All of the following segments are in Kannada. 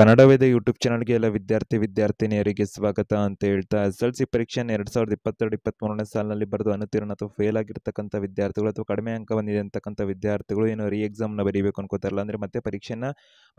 ಕನ್ನಡವೇದ ಯೂಟ್ಯೂಬ್ ಚಾನಲ್ಗೆ ಎಲ್ಲ ವಿದ್ಯಾರ್ಥಿ ವಿದ್ಯಾರ್ಥಿನಿಯರಿಗೆ ಸ್ವಾಗತ ಅಂತ ಹೇಳ್ತಾ ಎಸ್ ಎಲ್ ಸಿ ಪರೀಕ್ಷೆಯನ್ನು ಎರಡು ಸಾವಿರದ ಇಪ್ಪತ್ತೆರಡು ಇಪ್ಪತ್ತ್ಮೂರನೇ ಸಾಲಿನಲ್ಲಿ ಬರೆದು ಅನುತೀರ್ಣ ಅಥವಾ ಫೇಲ್ ಆಗಿರ್ತಕ್ಕಂಥ ವಿದ್ಯಾರ್ಥಿಗಳು ಅಥವಾ ಕಡಿಮೆ ಅಂಕ ಬಂದಿದೆ ಅಂತಕ್ಕಂಥ ವಿದ್ಯಾರ್ಥಿಗಳು ಏನು ರೀ ಎಕ್ಸಾಮ್ನ ಬರೀಬೇಕು ಅನ್ಕೋತಾರಲ್ಲ ಅಂದರೆ ಮತ್ತೆ ಪರೀಕ್ಷೆನ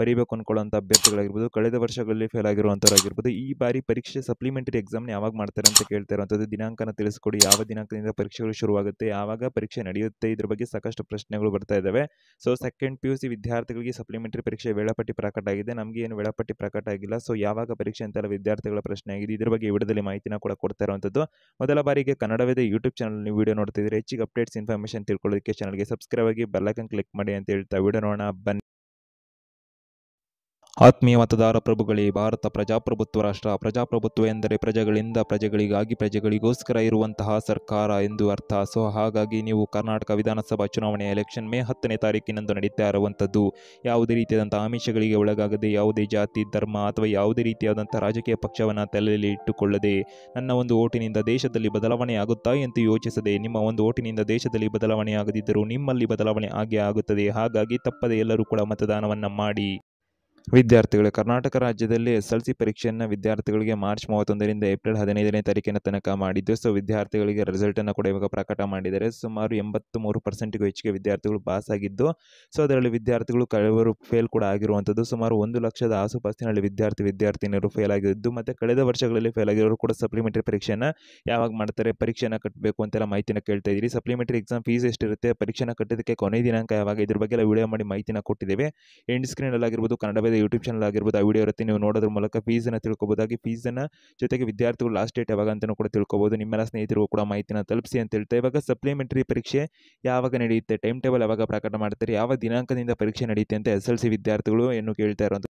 ಬರೀಬೇಕು ಅನ್ಕೊಳ್ಳೋಂಥ ಅಭ್ಯರ್ಥಿಗಳಾಗಿರ್ಬೋದು ಕಳೆದ ವರ್ಷಗಳಲ್ಲಿ ಫೇಲ್ ಆಗಿರುವಂಥವ್ರಾಗಿರ್ಬೋದು ಈ ಬಾರಿ ಪರೀಕ್ಷೆ ಸಪ್ಲಿಮೆಂಟರಿ ಎಕ್ಸಾಮ್ನ ಯಾವಾಗ ಮಾಡ್ತಾರೆ ಅಂತ ಕೇಳ್ತಾ ಇರುವಂಥದ್ದು ದಿನಾಂಕನ ತಿಳಿಸ್ಕೊಡಿ ಯಾವ ದಿನಾಂಕದಿಂದ ಪರೀಕ್ಷೆಗಳು ಶುರುವಾಗುತ್ತೆ ಯಾವಾಗ ಪರೀಕ್ಷೆ ನಡೆಯುತ್ತೆ ಇದ್ರ ಬಗ್ಗೆ ಸಾಕಷ್ಟು ಪ್ರಶ್ನೆಗಳು ಬರ್ತಾ ಇದ್ದಾವೆ so second P U C ವಿದ್ಯಾರ್ಥಿಗಳಿಗೆ ಸಪ್ಲಿಮೆಂಟರಿ ಪರೀಕ್ಷೆ ವೇಳಾಪಟ್ಟಿ ಪ್ರಕಟ ಆಗಿದೆ ನಮಗೆ ಏನು ವೇಳಾಪಟ್ಟಿ ಪ್ರಕಟ ಆಗಿಲ್ಲ ಸೊ ಯಾವಾಗ ಪರೀಕ್ಷೆ ಅಂತೆಲ್ಲ ವಿದ್ಯಾರ್ಥಿಗಳ ಪ್ರಶ್ನೆ ಆಗಿದೆ ಇದ್ರ ಬಗ್ಗೆ ವಿಡಿಯೋದಲ್ಲಿ ಮಾಹಿತಿನ ಕೂಡ ಕೊಡ್ತಾ ಇರುವಂಥದ್ದು ಮೊದಲ ಬಾರಿಗೆ ಕನ್ನಡವೇದ ಯೂಟ್ಯೂಬ್ ಚಾನಲ್ ನೀವು ವಿಡಿಯೋ ನೋಡ್ತಿದ್ರೆ ಹೆಚ್ಚಿಗೆ ಅಪ್ಡೇಟ್ಸ್ ಇನ್ಫಾರ್ಮೇಷನ್ ತಿಳ್ಕೊಳ್ಳೋದಕ್ಕೆ ಚಾನಲ್ಗೆ ಸಬ್ಸ್ಕ್ರೈಬ್ ಆಗಿ ಬೆಲ್ಲೈಕನ್ ಕ್ಲಿಕ್ ಮಾಡಿ ಅಂತ ಹೇಳ್ತಾ ವಿಡಿಯೋ ನೋಡೋಣ ಬನ್ನಿ ಆತ್ಮೀಯ ಮತದಾರ ಪ್ರಭುಗಳೇ ಭಾರತ ಪ್ರಜಾಪ್ರಭುತ್ವ ರಾಷ್ಟ್ರ ಪ್ರಜಾಪ್ರಭುತ್ವ ಎಂದರೆ ಪ್ರಜೆಗಳಿಂದ ಪ್ರಜೆಗಳಿಗಾಗಿ ಪ್ರಜೆಗಳಿಗೋಸ್ಕರ ಇರುವಂತಹ ಸರ್ಕಾರ ಎಂದು ಅರ್ಥ ಸೊ ಹಾಗಾಗಿ ನೀವು ಕರ್ನಾಟಕ ವಿಧಾನಸಭಾ ಚುನಾವಣೆ ಎಲೆಕ್ಷನ್ ಮೇ ಹತ್ತನೇ ತಾರೀಕಿನಂದು ನಡೀತಾ ಇರುವಂಥದ್ದು ಯಾವುದೇ ರೀತಿಯಾದಂಥ ಆಮಿಷಗಳಿಗೆ ಒಳಗಾಗದೆ ಯಾವುದೇ ಜಾತಿ ಧರ್ಮ ಅಥವಾ ಯಾವುದೇ ರೀತಿಯಾದಂಥ ರಾಜಕೀಯ ಪಕ್ಷವನ್ನು ತಲೆಯಲ್ಲಿ ಇಟ್ಟುಕೊಳ್ಳದೆ ನನ್ನ ಒಂದು ಓಟಿನಿಂದ ದೇಶದಲ್ಲಿ ಬದಲಾವಣೆ ಆಗುತ್ತಾ ಎಂದು ಯೋಚಿಸದೆ ನಿಮ್ಮ ಒಂದು ಓಟಿನಿಂದ ದೇಶದಲ್ಲಿ ಬದಲಾವಣೆ ಆಗದಿದ್ದರೂ ನಿಮ್ಮಲ್ಲಿ ಬದಲಾವಣೆ ಆಗೇ ಆಗುತ್ತದೆ ಹಾಗಾಗಿ ತಪ್ಪದೆ ಎಲ್ಲರೂ ಕೂಡ ಮತದಾನವನ್ನು ಮಾಡಿ ವಿದ್ಯಾರ್ಥಿಗಳು ಕರ್ನಾಟಕ ರಾಜ್ಯದಲ್ಲಿ ಎಸ್ ಎಲ್ ಸಿ ಪರೀಕ್ಷೆಯನ್ನು ವಿದ್ಯಾರ್ಥಿಗಳಿಗೆ ಮಾರ್ಚ್ ಮೂವತ್ತೊಂದರಿಂದ ಏಪ್ರಿಲ್ ಹದಿನೈದನೇ ತಾರೀಕಿನ ತನಕ ಮಾಡಿದ್ದು ಸೊ ವಿದ್ಯಾರ್ಥಿಗಳಿಗೆ ರಿಸಲ್ಟನ್ನು ಕೂಡ ಇವಾಗ ಪ್ರಕಟ ಮಾಡಿದ್ದಾರೆ ಸುಮಾರು ಎಂಬತ್ತು ಮೂರು ಪರ್ಸೆಂಟ್ಗೂ ಹೆಚ್ಚಿಗೆ ವಿದ್ಯಾರ್ಥಿಗಳು ಪಾಸ್ ಆಗಿದ್ದು ಸೊ ಅದರಲ್ಲಿ ವಿದ್ಯಾರ್ಥಿಗಳು ಕೆಲವರು ಫೇಲ್ ಕೂಡ ಆಗಿರುವಂಥದ್ದು ಸುಮಾರು ಒಂದು ಲಕ್ಷದ ಆಸುಪಾಸಿನಲ್ಲಿ ವಿದ್ಯಾರ್ಥಿ ವಿದ್ಯಾರ್ಥಿನಿಯರು ಫೇಲ್ ಆಗಿದ್ದು ಮತ್ತು ಕಳೆದ ವರ್ಷಗಳಲ್ಲಿ ಫೇಲ್ ಆಗಿರೋರು ಕೂಡ ಸಪ್ಲಿಮೆಂಟರಿ ಪರೀಕ್ಷೆಯನ್ನು ಯಾವಾಗ ಮಾಡ್ತಾರೆ ಪರೀಕ್ಷೆಯನ್ನು ಕಟ್ಟಬೇಕು ಅಂತೆಲ್ಲ ಮಾಹಿತಿನ ಕೇಳ್ತಾ ಇದ್ದೀರಿ ಸಪ್ಲಿಮೆಂಟರಿ ಎಕ್ಸಾಮ್ ಫೀಸ್ ಎಷ್ಟಿರುತ್ತೆ ಪರೀಕ್ಷೆನ ಕಟ್ಟೋದಕ್ಕೆ ಕೊನೆ ದಿನಾಂಕ ಯಾವಾಗ ಇದ್ರ ಬಗ್ಗೆ ಎಲ್ಲ ವಿಡಿಯೋ ಮಾಡಿ ಮಾಹಿತಿನ ಕೊಟ್ಟಿದ್ದೇವೆ ಎಂಡ್ ಸ್ಕ್ರೀನಲ್ಲಾಗಿರ್ಬೋದು ಕನ್ನಡ ಯೂಟ್ಯೂಬ್ ಚಾನಲ್ ಆಗಿರ್ಬೋದು ಆ ವಿಡಿಯೋ ಇರುತ್ತೆ ನೀವು ನೋಡೋದ್ರ ಮೂಲಕ ಫೀಸನ್ನು ತಿಳ್ಕೊಬೋದಾಗಿ ಫೀಸನ್ನ ಜೊತೆಗೆ ವಿದ್ಯಾರ್ಥಿಗಳು ಲಾಸ್ಟ್ ಡೇಟ್ ಯಾವಾಗ ಅಂತಲೂ ಕೂಡ ತಿಳ್ಕೊಬೋದು ನಿಮ್ಮೆಲ್ಲ ಸ್ನೇಹಿತರಿಗೂ ಕೂಡ ಮಾಹಿತಿನ ತಲುಪಿಸಿ ಅಂತ ಹೇಳ್ತಾ ಇವಾಗ ಸಪ್ಲಿಮೆಂಟರಿ ಪರೀಕ್ಷೆ ಯಾವಾಗ ನಡೆಯುತ್ತೆ ಟೈಮ್ ಟೇಬಲ್ ಯಾವಾಗ ಪ್ರಕಟ ಮಾಡ್ತಾರೆ ಯಾವ ದಿನಾಂಕದಿಂದ ಪರೀಕ್ಷೆ ನಡೆಯುತ್ತೆ ಅಂತ ಎಸ್ ಎಲ್ ಸಿ ವಿದ್ಯಾರ್ಥಿಗಳು ಏನು ಕೇಳ್ತಾ ಇರೋದು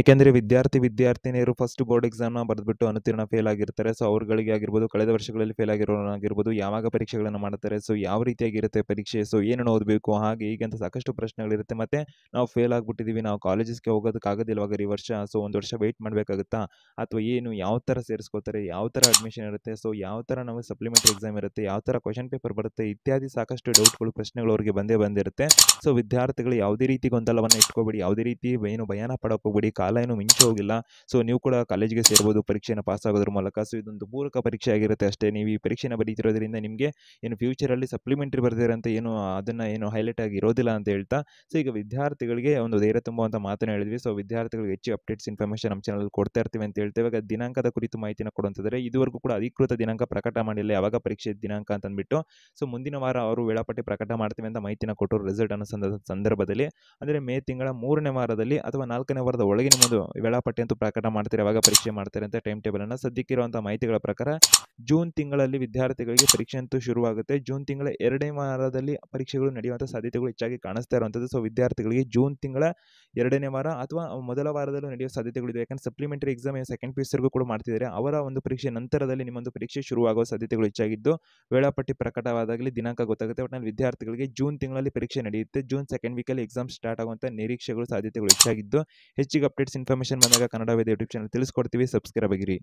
ಏಕೆಂದರೆ ವಿದ್ಯಾರ್ಥಿ ವಿದ್ಯಾರ್ಥಿನಿಯರು ಫಸ್ಟ್ ಬೋರ್ಡ್ ಎಕ್ಸಾಮ್ನ ಬರೆದ್ಬಿಟ್ಟು ಅನುತೀರ್ಣ ಫೇಲ್ ಆಗಿರ್ತಾರೆ ಸೊ ಅವ್ರಗಳಿಗೆ ಆಗಿರ್ಬೋದು ಕಳೆದ ವರ್ಷಗಳಲ್ಲಿ ಫೇಲ್ ಆಗಿರೋನಾಗಿರ್ಬೋದು ಯಾವಾಗ ಪರೀಕ್ಷೆಗಳನ್ನು ಮಾಡ್ತಾರೆ ಸೊ ಯಾವ ರೀತಿಯಾಗಿರುತ್ತೆ ಪರೀಕ್ಷೆ ಸೊ ಏನೇನು ಓದಬೇಕು ಹಾಗೆ ಹೀಗೆ ಅಂತ ಸಾಕಷ್ಟು ಪ್ರಶ್ನೆಗಳಿರುತ್ತೆ ಮತ್ತು ನಾವು ಫೇಲ್ ಆಗಿಬಿಟ್ಟಿದ್ದೀವಿ ನಾವು ಕಾಲೇಜಸ್ಗೆ ಹೋಗೋದಕ್ಕಾಗೋದಿಲ್ವಾಗ ಈ ವರ್ಷ ಸೊ ಒಂದು ವರ್ಷ ವೆಯ್ಟ್ ಮಾಡಬೇಕಾಗುತ್ತಾ ಅಥವಾ ಏನು ಯಾವ ಥರ ಸೇರಿಸ್ಕೋತಾರೆ ಯಾವ ಥರ ಅಡ್ಮಿಷನ್ ಇರುತ್ತೆ ಸೊ ಯಾವ ಥರ ನಾವು ಸಪ್ಲಿಮೆಂಟ್ರಿ ಎಕ್ಸಾಮ್ ಇರುತ್ತೆ ಯಾವ ಥರ ಕ್ವಶನ್ ಪೇಪರ್ ಬರುತ್ತೆ ಇತ್ಯಾದಿ ಸಾಕಷ್ಟು ಡೌಟ್ಗಳು ಪ್ರಶ್ನೆಗಳು ಅವರಿಗೆ ಬಂದೇ ಬಂದಿರುತ್ತೆ ಸೊ ವಿದ್ಯಾರ್ಥಿಗಳು ಯಾವುದೇ ರೀತಿ ಗೊಂದಲವನ್ನು ಇಟ್ಕೋಬೇಡಿ ಯಾವುದೇ ರೀತಿ ಏನು ಭಯಾನ ಪಡೋಕೋಗ್ಬೇಡಿ ಕಾಲ ಏನು ಮಿಂಚು ಹೋಗಿಲ್ಲ ಸೊ ನೀವು ಕೂಡ ಕಾಲೇಜಿಗೆ ಸೇರ್ಬೋದು ಪರೀಕ್ಷೆಯನ್ನು ಪಾಸ್ ಆಗೋದ್ರ ಮೂಲಕ ಸೊ ಇದೊಂದು ಪೂರಕ ಪರೀಕ್ಷೆ ಆಗಿರುತ್ತೆ ಅಷ್ಟೇ ನೀವು ಈ ಪರೀಕ್ಷೆನ ಬರೀತಿರೋದ್ರಿಂದ ನಿಮಗೆ ಏನು ಫ್ಯೂಚರಲ್ಲಿ ಸಪ್ಲಿಮೆಂಟ್ರಿ ಅಂತ ಏನು ಅದನ್ನು ಏನು ಹೈಲೈಟ್ ಆಗಿ ಇರೋದಿಲ್ಲ ಅಂತ ಹೇಳ್ತಾ ಸೊ ಈಗ ವಿದ್ಯಾರ್ಥಿಗಳಿಗೆ ಒಂದು ಧೈರ್ಯ ತುಂಬುವಂತ ಮಾತನ್ನು ಹೇಳಿದ್ವಿ ಸೊ ವಿದ್ಯಾರ್ಥಿಗಳಿಗೆ ಹೆಚ್ಚು ಅಪ್ಡೇಟ್ಸ್ ಇನ್ಫಾರ್ಮೇಷನ್ ನಮ್ಮ ಚಾನಲ್ ಕೊಡ್ತಾ ಇರ್ತೀವಿ ಅಂತ ಹೇಳ್ತೇವೆ ಈಗ ದಿನಾಂಕದ ಕುರಿತು ಮಾಹಿತಿನ ಕೊಡುವಂಥದ್ರೆ ಇದುವರೆಗೂ ಕೂಡ ಅಧಿಕೃತ ದಿನಾಂಕ ಪ್ರಕಟ ಮಾಡಿಲ್ಲ ಯಾವಾಗ ಪರೀಕ್ಷೆ ದಿನಾಂಕ ಅಂತ ಅಂದ್ಬಿಟ್ಟು ಸೊ ಮುಂದಿನ ವಾರ ಅವರು ವೇಳಾಪಟ್ಟಿ ಪ್ರಕಟ ಮಾಡ್ತೀವಿ ಅಂತ ಮಾಹಿತಿನ ಕೊಟ್ಟರು ರಿಸಲ್ಟ್ ಅನ್ನೋ ಸಂದರ್ಭದಲ್ಲಿ ಅಂದರೆ ಮೇ ತಿಂಗಳ ಮೂರನೇ ವಾರದಲ್ಲಿ ಅಥವಾ ನಾಲ್ಕನೇ ವಾರದ ಒಳಗೆ ನಿಮ್ಮದು ವೇಳಾಪಟ್ಟಿ ಅಂತೂ ಪ್ರಕಟ ಮಾಡ್ತಾರೆ ಯಾವಾಗ ಪರೀಕ್ಷೆ ಮಾಡ್ತಾರೆ ಅಂತ ಟೈಮ್ ಟೇಬಲ್ ಸದ್ಯಕ್ಕೆ ಸದ್ಯಕ್ಕಿರುವಂಥ ಮಾಹಿತಿಗಳ ಪ್ರಕಾರ ಜೂನ್ ತಿಂಗಳಲ್ಲಿ ವಿದ್ಯಾರ್ಥಿಗಳಿಗೆ ಪರೀಕ್ಷೆ ಅಂತೂ ಶುರುವಾಗುತ್ತೆ ಜೂನ್ ತಿಂಗಳ ಎರಡನೇ ವಾರದಲ್ಲಿ ಪರೀಕ್ಷೆಗಳು ನಡೆಯುವಂತಹ ಸಾಧ್ಯತೆಗಳು ಹೆಚ್ಚಾಗಿ ಕಾಣಿಸ್ತಾ ಇರುವಂತದ್ದು ಸೊ ವಿದ್ಯಾರ್ಥಿಗಳಿಗೆ ಜೂನ್ ತಿಂಗಳ ಎರಡನೇ ವಾರ ಅಥವಾ ಮೊದಲ ವಾರದಲ್ಲೂ ನಡೆಯುವ ಸಾಧ್ಯತೆಗಳು ಇದೆ ಯಾಕಂದ್ರೆ ಸಪ್ಲಿಮೆಂಟರಿ ಎಕ್ಸಾಮ್ ಸೆಕೆಂಡ್ ಪಿ ಕೂಡ ಮಾಡ್ತಿದ್ದಾರೆ ಅವರ ಒಂದು ಪರೀಕ್ಷೆ ನಂತರದಲ್ಲಿ ನಿಮ್ಮೊಂದು ಪರೀಕ್ಷೆ ಶುರುವಾಗುವ ಸಾಧ್ಯತೆಗಳು ಹೆಚ್ಚಾಗಿದ್ದು ವೇಳಾಪಟ್ಟಿ ಪ್ರಕಟವಾದಾಗಲಿ ದಿನಾಂಕ ಗೊತ್ತಾಗುತ್ತೆ ನಾನು ವಿದ್ಯಾರ್ಥಿಗಳಿಗೆ ಜೂನ್ ತಿಂಗಳಲ್ಲಿ ಪರೀಕ್ಷೆ ನಡೆಯುತ್ತೆ ಜೂನ್ ಸೆಕೆಂಡ್ ವೀಕಲ್ಲಿ ಎಕ್ಸಾಮ್ ಸ್ಟಾರ್ಟ್ ಆಗುವಂಥ ನಿರೀಕ್ಷೆಗಳು ಸಾಧ್ಯತೆಗಳು ಹೆಚ್ಚಾಗಿದ್ದು ಹೆಚ್ಚಿಗೆ ಅಪ್ಡೇಟ್ಸ್ ಇನ್ಫಾರ್ಮೇಷನ್ ಬಂದಾಗ ಕನ್ನಡ ವೇದ ಯೂಟ್ಯೂಬ್ ಚಾನಲ್ ತಿಳಿಸ್ಕೊಡ್ತೀವಿ ಸಬ್ಸ್ಕ್ರೈಬ್ ಆಗಿರಿ